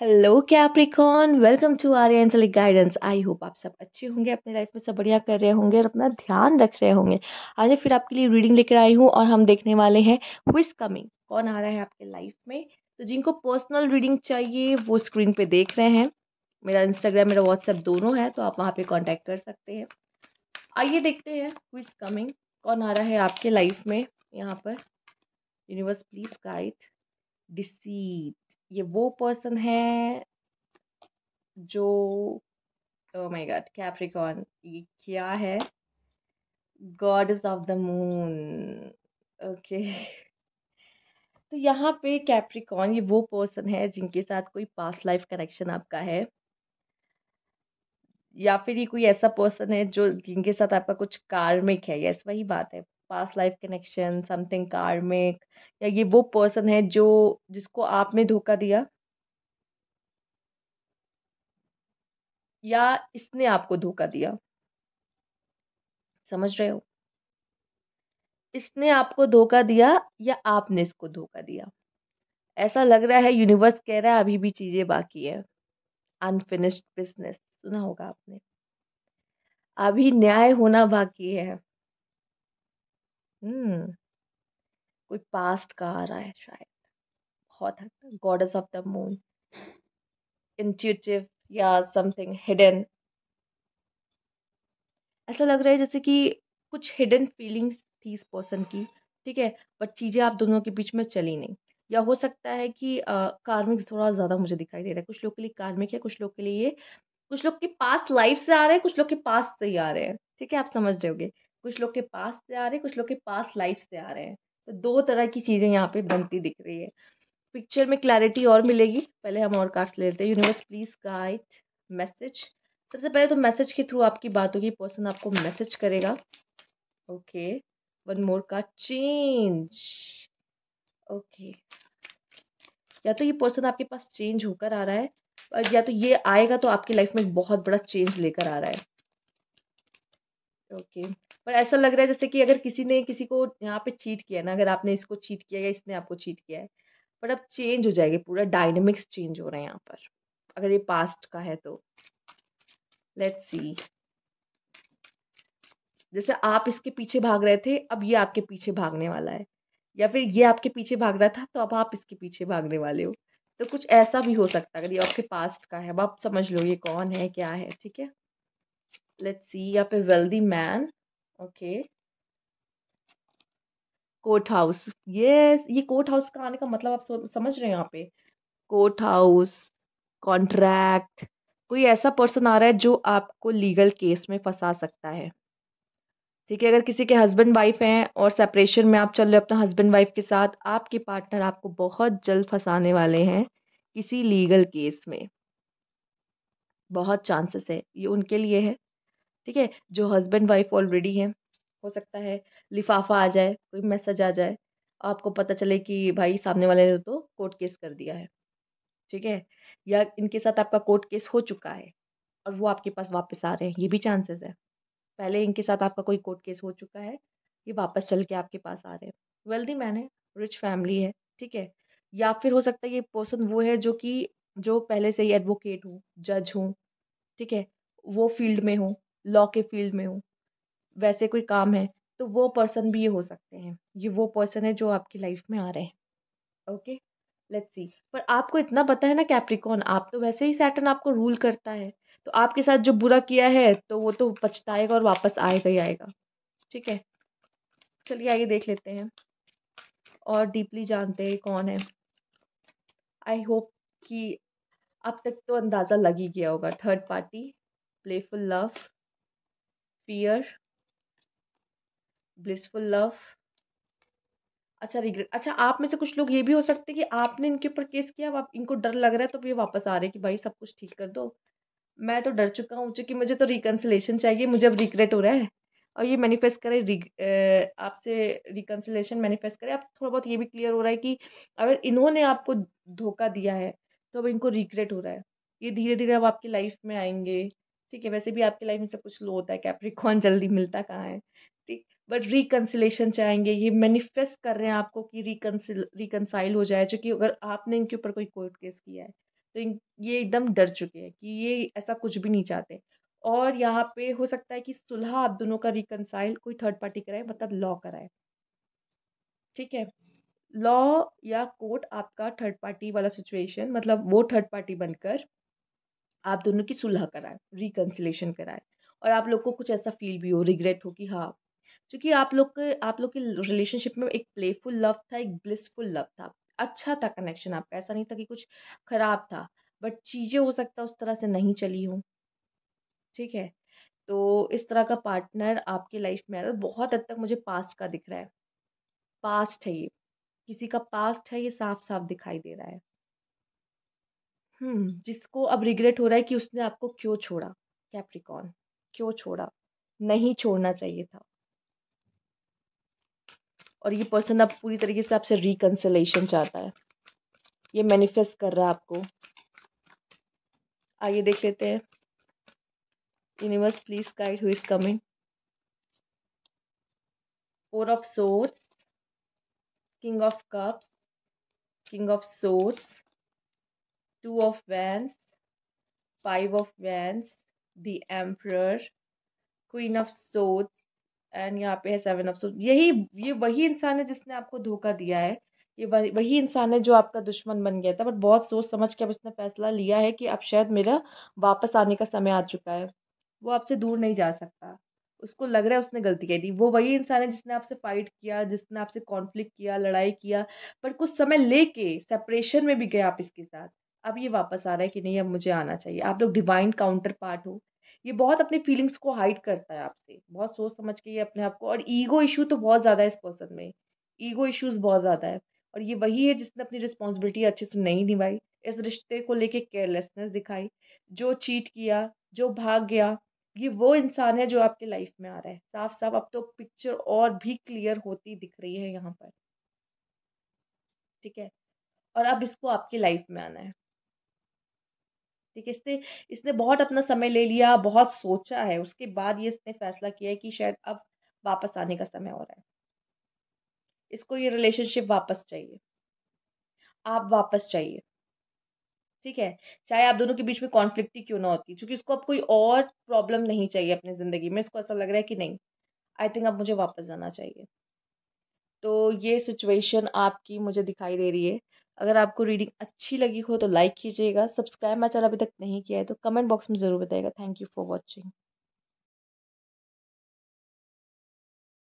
Hello Capricorn welcome to our angelic guidance I hope आप सब अच्छे होंगे अपने लाइफ में सब बढ़िया कर रहे होंगे और अपना ध्यान रख रहे होंगे आज फिर आपके लिए रीडिंग लेकर आई हूँ और हम देखने वाले हैं हु इज़ कमिंग कौन आ रहा है आपके लाइफ में तो जिनको पर्सनल रीडिंग चाहिए वो स्क्रीन पे देख रहे हैं मेरा इंस्टाग्राम मेरा व्हाट्सएप दोनों है तो आप वहाँ पर कॉन्टैक्ट कर सकते हैं आइए देखते हैं हु इज़ कमिंग कौन आ रहा है आपके लाइफ में यहाँ पर यूनिवर्स प्लीज़ गाइड डिसीट ये वो पर्सन है जो माय गॉड कैप्रिकॉन ये क्या है goddess of the moon okay तो यहाँ पे कैप्रिकॉन ये वो पर्सन है जिनके साथ कोई पास लाइफ कनेक्शन आपका है या फिर ये कोई ऐसा पर्सन है जो जिनके साथ आपका कुछ कार्मिक है यस वही बात है पास लाइफ कनेक्शन समथिंग कार्मिक या ये वो पर्सन है जो जिसको आपने धोखा दिया या इसने आपको धोखा दिया समझ रहे हो इसने आपको धोखा दिया या आपने इसको धोखा दिया ऐसा लग रहा है यूनिवर्स कह रहा है अभी भी चीज़ें बाकी है अनफिनिश्ड बिजनेस सुना होगा आपने अभी न्याय होना बाकी है हम्म, कोई पास्ट का आ रहा है शायद, बहुत हद तक goddess of the moon. Intuitive या समथिंग हिडन। ऐसा लग रहा है जैसे कि कुछ हिडन फीलिंग्स थी इस पर्सन की, ठीक है? बट चीज़ें आप दोनों के बीच में चली नहीं। या हो सकता है कि कार्मिक थोड़ा ज़्यादा मुझे दिखाई दे रहा है। कुछ लोग के लिए कार्मिक है, कुछ लोग के लिए ये कुछ लोग की पास लाइफ से आ रहे हैं, कुछ लोग के पास से ही आ रहे हैं। ठीक है? आप समझ रहे होंगे। कुछ लोग के पास से आ रहे हैं कुछ लोग के पास लाइफ से आ रहे हैं तो दो तरह की चीज़ें यहाँ पे बनती दिख रही है पिक्चर में क्लैरिटी और मिलेगी पहले हम और कार्ड्स ले लेते हैं यूनिवर्स प्लीज़ गाइड मैसेज सबसे पहले तो मैसेज के थ्रू आपकी बातों की पर्सन आपको मैसेज करेगा ओके वन मोर का चेंज ओके या तो ये पर्सन आपके पास चेंज होकर आ रहा है या तो ये आएगा तो आपकी लाइफ में बहुत बड़ा चेंज लेकर आ रहा है ओके okay. पर ऐसा लग रहा है जैसे कि अगर किसी ने किसी को यहाँ पे चीट किया ना अगर आपने इसको चीट किया या इसने आपको चीट किया है पर अब चेंज हो जाएगी पूरा डायनेमिक्स चेंज हो रहा है यहाँ पर अगर ये पास्ट का है तो लेट्स सी जैसे आप इसके पीछे भाग रहे थे अब ये आपके पीछे भागने वाला है या फिर ये आपके पीछे भाग रहा था तो अब आप इसके पीछे भागने वाले हो तो कुछ ऐसा भी हो सकता है अगर ये आपके पास्ट का है अब आप समझ लो ये कौन है क्या है ठीक है लेट्स सी यहाँ पे wealthy man okay court house yes ये कोर्ट हाउस का आने का मतलब आप समझ रहे हैं यहाँ पे कोर्ट हाउस कॉन्ट्रैक्ट कोई ऐसा पर्सन आ रहा है जो आपको लीगल केस में फंसा सकता है ठीक है अगर किसी के हस्बैंड वाइफ हैं और सेपरेशन में आप चल रहे हो अपना हस्बैंड वाइफ के साथ आपके पार्टनर आपको बहुत जल्द फंसाने वाले हैं किसी लीगल केस में बहुत चांसेस है ये उनके लिए है ठीक है जो हस्बैंड वाइफ ऑलरेडी है हो सकता है लिफाफा आ जाए कोई मैसेज आ जाए आपको पता चले कि भाई सामने वाले ने तो कोर्ट केस कर दिया है ठीक है या इनके साथ आपका कोर्ट केस हो चुका है और वो आपके पास वापस आ रहे हैं ये भी चांसेस है पहले इनके साथ आपका कोई कोर्ट केस हो चुका है ये वापस चल के आपके पास आ रहे हैं वेल्दी मैन है रिच फैमिली है ठीक है या फिर हो सकता है ये पर्सन वो है जो कि जो पहले से ही एडवोकेट हूँ जज हूँ ठीक है वो फील्ड में हूँ लॉ के फील्ड में हो वैसे कोई काम है तो वो पर्सन भी ये हो सकते हैं ये वो पर्सन है जो आपकी लाइफ में आ रहे हैं ओके लेट्स सी पर आपको इतना पता है ना कैप्रिकॉन आप तो वैसे ही सैटन आपको रूल करता है तो आपके साथ जो बुरा किया है तो वो तो पछताएगा और वापस आएगा ही आएगा ठीक है चलिए आइए देख लेते हैं और डीपली जानते हैं कौन है आई होप कि अब तक तो अंदाज़ा लग ही गया होगा third party playful love fear blissful love अच्छा रिग्रेट अच्छा आप में से कुछ लोग ये भी हो सकते हैं कि आपने इनके ऊपर केस किया आप इनको डर लग रहा है तो ये वापस आ रहे हैं कि भाई सब कुछ ठीक कर दो मैं तो डर चुका हूँ चूँकि मुझे तो रिकन्सलेशन चाहिए मुझे अब रिग्रेट हो रहा है और ये मैनिफेस्ट करें आपसे रिकन्सलेशन मैनिफेस्ट करें आप थोड़ा बहुत ये भी क्लियर हो रहा है कि अगर इन्होंने आपको धोखा दिया है तो अब इनको रिग्रेट हो रहा है ये धीरे धीरे अब आपकी लाइफ में आएंगे ठीक है वैसे भी आपकी लाइफ में सब कुछ लो होता है कैप्रिकॉन जल्दी मिलता कहाँ है ठीक बट रिकन्सिलेशन चाहेंगे ये मैनिफेस्ट कर रहे हैं आपको कि रिकनसिल रिकनसाइल हो जाए जो अगर आपने इनके ऊपर कोई कोर्ट केस किया है तो ये एकदम डर चुके हैं कि ये ऐसा कुछ भी नहीं चाहते और यहाँ पे हो सकता है कि सुलह आप दोनों का रिकनसाइल कोई थर्ड पार्टी कराए मतलब लॉ कराए ठीक है लॉ या कोर्ट आपका थर्ड पार्टी वाला सिचुएशन मतलब वो थर्ड पार्टी बनकर आप दोनों की सुलह कराएं रिकन्सिलेशन कराएं और आप लोग को कुछ ऐसा फील भी हो रिग्रेट हो कि हाँ क्योंकि आप लोग के आप लोग के रिलेशनशिप में एक प्लेफुल लव था एक ब्लिसफुल लव था अच्छा था कनेक्शन आपका ऐसा नहीं था कि कुछ खराब था बट चीज़ें हो सकता उस तरह से नहीं चली हो ठीक है तो इस तरह का पार्टनर आपके लाइफ में आया बहुत हद तक मुझे पास्ट का दिख रहा है पास्ट है ये किसी का पास्ट है ये साफ साफ दिखाई दे रहा है हम्म, जिसको अब रिग्रेट हो रहा है कि उसने आपको क्यों छोड़ा कैप्रिकॉन क्यों छोड़ा नहीं छोड़ना चाहिए था और ये पर्सन अब पूरी तरीके से आपसे रिकन्सलेशन चाहता है ये मैनिफेस्ट कर रहा है आपको आइए देख लेते हैं universe please guide who is coming four of swords king of cups king of swords two of wands five of wands the emperor queen of swords and यहाँ पे है सेवन ऑफ सो यही ये वही इंसान है जिसने आपको धोखा दिया है ये वही इंसान है जो आपका दुश्मन बन गया था बट बहुत सोच समझ के अब इसने फैसला लिया है कि अब शायद मेरा वापस आने का समय आ चुका है वो आपसे दूर नहीं जा सकता उसको लग रहा है उसने गलती दी वो वही इंसान है जिसने आपसे फाइट किया जिसने आपसे कॉन्फ्लिक्ट किया लड़ाई किया पर कुछ समय लेके सेपरेशन में भी गया आप इसके साथ अब ये वापस आ रहा है कि नहीं अब मुझे आना चाहिए आप लोग डिवाइन काउंटर पार्ट हो ये बहुत अपनी फीलिंग्स को हाइड करता है आपसे बहुत सोच समझ के ये अपने आप को और ईगो इशू तो बहुत ज़्यादा है इस पर्सन में ईगो इशूज बहुत ज़्यादा है और ये वही है जिसने अपनी रिस्पॉन्सिबिलिटी अच्छे से नहीं निभाई इस रिश्ते को लेके केयरलेसनेस दिखाई जो चीट किया जो भाग गया ये वो इंसान है जो आपके लाइफ में आ रहा है साफ साफ अब तो पिक्चर और भी क्लियर होती दिख रही है यहाँ पर ठीक है और अब इसको आपकी लाइफ में आना है ठीक है इसने इसने बहुत अपना समय ले लिया बहुत सोचा है उसके बाद ये इसने फैसला किया है कि शायद अब वापस आने का समय हो रहा है इसको ये रिलेशनशिप वापस चाहिए आप वापस चाहिए ठीक है चाहे आप दोनों के बीच में कॉन्फ्लिक्ट क्यों ना होती क्योंकि इसको अब कोई और प्रॉब्लम नहीं चाहिए अपनी ज़िंदगी में इसको ऐसा लग रहा है कि नहीं आई थिंक अब मुझे वापस जाना चाहिए तो ये सिचुएशन आपकी मुझे दिखाई दे रही है अगर आपको रीडिंग अच्छी लगी हो तो लाइक कीजिएगा सब्सक्राइब मेरा चैनल अभी तक नहीं किया है तो कमेंट बॉक्स में ज़रूर बताइएगा थैंक यू फॉर वॉचिंग